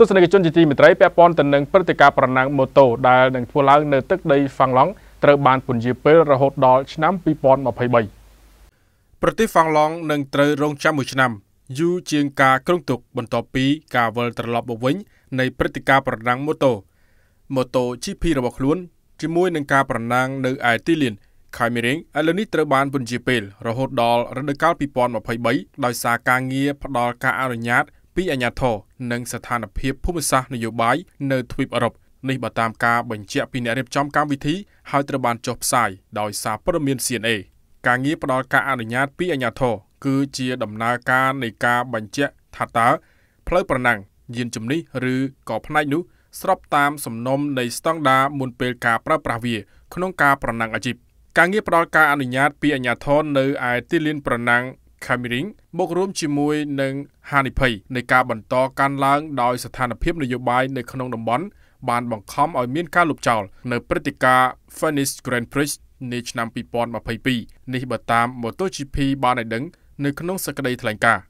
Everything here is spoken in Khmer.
ទស្សនិកជនជាទីមេត្រីពាក់ព័ន្ធទៅនឹងព្រឹត្តិការណ៍ប្រណាំងម៉ូតូដែលនឹងធ្វើឡើងនៅទឹកដីហ្វាំងឡង់ត្រូវបានពន្យាពេលរហូតដល់ឆ្នាំ2023ប្រទេសហ្វាំងឡង់នឹងត្រូវរងចាំមួយឆ្នាំយូរជាងការគ្រោងទុកបន្ទាប់ពីការវិលត្រឡប់មកវិញនៃព្រឹត្តិការណ៍ប្រណាំងម៉ូតូម៉ូតូ GP របស់ខ្លួនជាមួយនឹងការប្រណាំងនៅឯទីលាន Khaimireng ឥឡូវនេះត្រូវបានពន្យាពេលរហូតដល់រដូវកាល2023ដោយសារការងារផ្ដល់ការអនុញ្ញាតពីអាញាធរនិងស្ថានភាពភូមិសាស្ត្រនយោបាយនៅទ្វីបអឺរ៉ុបនេះបើតាមការបញ្ជាក់ពីអ្នករៀបចំកម្មវិធីហើយត្រូវបានចុះផ្សាយដោយសារព័ត៌មាន CNA ការងារផ្ដល់ការអនុញ្ញាតពីអាជ្ញាធរគឺជាដំណើរការនៃការបញ្ជាក់ថាតើផ្លូវប្រណាំង យានជំនិះឬក៏ផ្នែកនោះស្របតាម សំណុំនៃស្តង់ដារមុនពេលការប្រើប្រាស់វា ក្នុងការប្រណាំងអាជីពការងារផ្ដល់ការអនុញ្ញាតពីអាជ្ញាធរនៅឯទីលានប្រណាំង Khamiring មករួមជាមួយនឹងហានិភ័យនៃការបន្តកើនឡើងដោយស្ថានភាពនយោបាយនៅក្នុងតំបន់បានបង្ខំឲ្យមានការលុបចោលនៅព្រឹត្តិការណ៍ Finnish Grand Prix នាឆ្នាំ2022នេះបើតាម MotoGP បានឲ្យដឹងនៅក្នុងសេចក្តីថ្លែងការណ៍